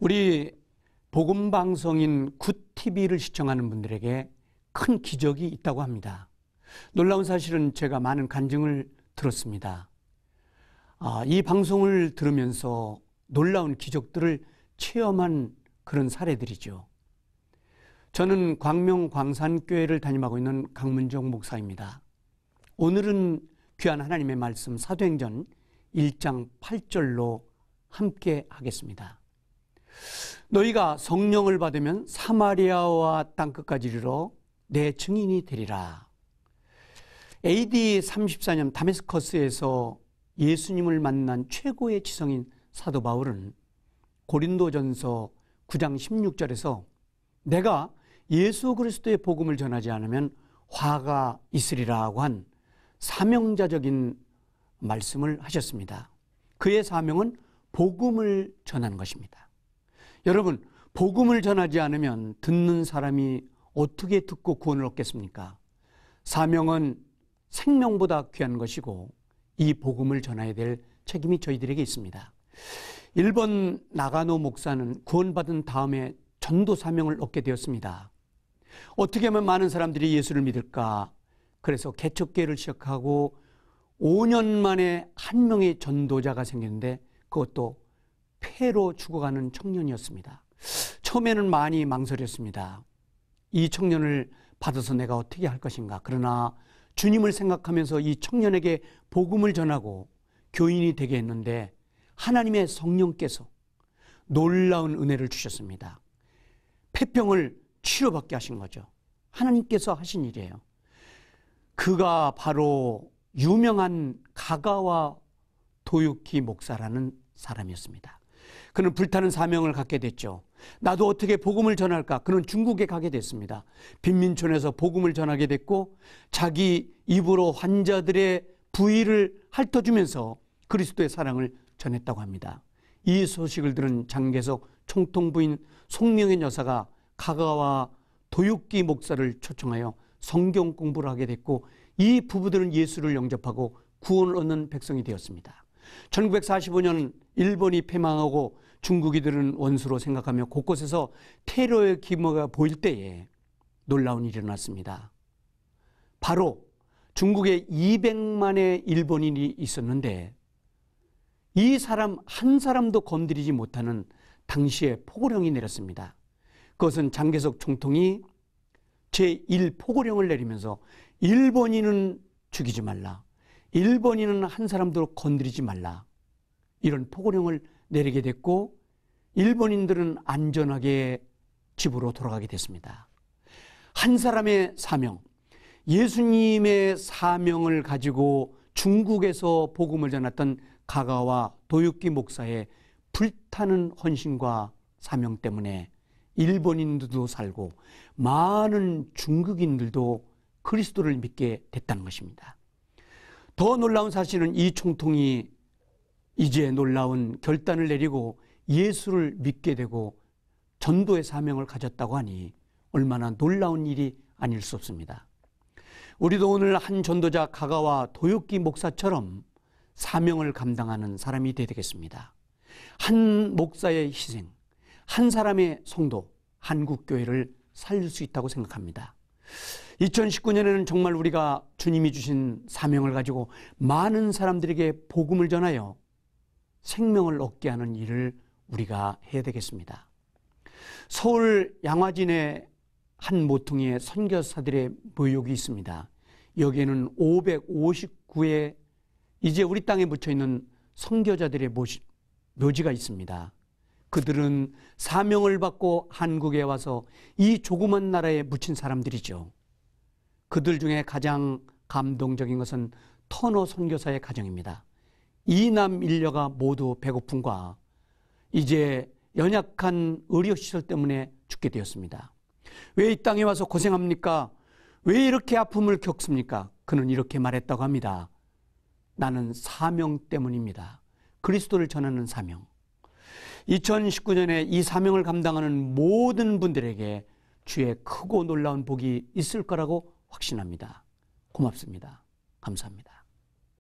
우리 복음 방송인 굿TV를 시청하는 분들에게 큰 기적이 있다고 합니다. 놀라운 사실은 제가 많은 간증을 들었습니다. 아, 이 방송을 들으면서 놀라운 기적들을 체험한 그런 사례들이죠. 저는 광명 광산교회를 담임하고 있는 강문정 목사입니다. 오늘은 귀한 하나님의 말씀 사도행전 1장 8절로 함께 하겠습니다. 너희가 성령을 받으면 사마리아와 땅끝까지 이르러 내 증인이 되리라. AD 34년 다메스커스에서 예수님을 만난 최고의 지성인 사도 바울은 고린도전서 9장 16절에서 내가 예수 그리스도의 복음을 전하지 않으면 화가 있으리라고 한 사명자적인 말씀을 하셨습니다. 그의 사명은 복음을 전하는 것입니다. 여러분, 복음을 전하지 않으면 듣는 사람이 어떻게 듣고 구원을 얻겠습니까? 사명은 생명보다 귀한 것이고 이 복음을 전해야 될 책임이 저희들에게 있습니다. 일본 나가노 목사는 구원받은 다음에 전도 사명을 얻게 되었습니다. 어떻게 하면 많은 사람들이 예수를 믿을까? 그래서 개척계를 시작하고 5년 만에 한 명의 전도자가 생겼는데 그것도 폐로 죽어가는 청년이었습니다. 처음에는 많이 망설였습니다. 이 청년을 받아서 내가 어떻게 할 것인가. 그러나 주님을 생각하면서 이 청년에게 복음을 전하고 교인이 되게 했는데 하나님의 성령께서 놀라운 은혜를 주셨습니다. 폐병을 치료받게 하신 거죠. 하나님께서 하신 일이에요. 그가 바로 유명한 가가와 도유키 목사라는 사람이었습니다. 그는 불타는 사명을 갖게 됐죠. 나도 어떻게 복음을 전할까? 그는 중국에 가게 됐습니다. 빈민촌에서 복음을 전하게 됐고 자기 입으로 환자들의 부위를 핥아주면서 그리스도의 사랑을 전했다고 합니다. 이 소식을 들은 장계석 총통부인 송명현 여사가 가가와 도육기 목사를 초청하여 성경 공부를 하게 됐고 이 부부들은 예수를 영접하고 구원을 얻는 백성이 되었습니다. 1945년 일본이 패망하고 중국이들은 원수로 생각하며 곳곳에서 테러의 규모가 보일 때에 놀라운 일이 일어났습니다. 바로 중국에 200만의 일본인이 있었는데 이 사람 한 사람도 건드리지 못하는 당시에 포고령이 내렸습니다. 그것은 장계석 총통이 제1포고령을 내리면서 일본인은 죽이지 말라. 일본인은 한 사람도 건드리지 말라. 이런 포고령을 내리게 됐고 일본인들은 안전하게 집으로 돌아가게 됐습니다. 한 사람의 사명, 예수님의 사명을 가지고 중국에서 복음을 전했던 가가와 도육기 목사의 불타는 헌신과 사명 때문에 일본인들도 살고 많은 중국인들도 그리스도를 믿게 됐다는 것입니다. 더 놀라운 사실은 이 총통이 이제 놀라운 결단을 내리고 예수를 믿게 되고 전도의 사명을 가졌다고 하니 얼마나 놀라운 일이 아닐 수 없습니다. 우리도 오늘 한 전도자 가가와 도요기 목사처럼 사명을 감당하는 사람이 되겠습니다. 한 목사의 희생, 한 사람의 성도, 한국교회를 살릴 수 있다고 생각합니다. 2019년에는 정말 우리가 주님이 주신 사명을 가지고 많은 사람들에게 복음을 전하여 생명을 얻게 하는 일을 우리가 해야 되겠습니다. 서울 양화진의 한 모퉁이에 선교사들의 모욕이 있습니다. 여기에는 559의 이제 우리 땅에 묻혀 있는 선교자들의 모시, 묘지가 있습니다. 그들은 사명을 받고 한국에 와서 이 조그만 나라에 묻힌 사람들이죠. 그들 중에 가장 감동적인 것은 터너 선교사의 가정입니다. 이남일녀가 모두 배고픔과 이제 연약한 의료시설 때문에 죽게 되었습니다. 왜 이 땅에 와서 고생합니까? 왜 이렇게 아픔을 겪습니까? 그는 이렇게 말했다고 합니다. 나는 사명 때문입니다. 그리스도를 전하는 사명. 2019년에 이 사명을 감당하는 모든 분들에게 주의 크고 놀라운 복이 있을 거라고 확신합니다. 고맙습니다. 감사합니다.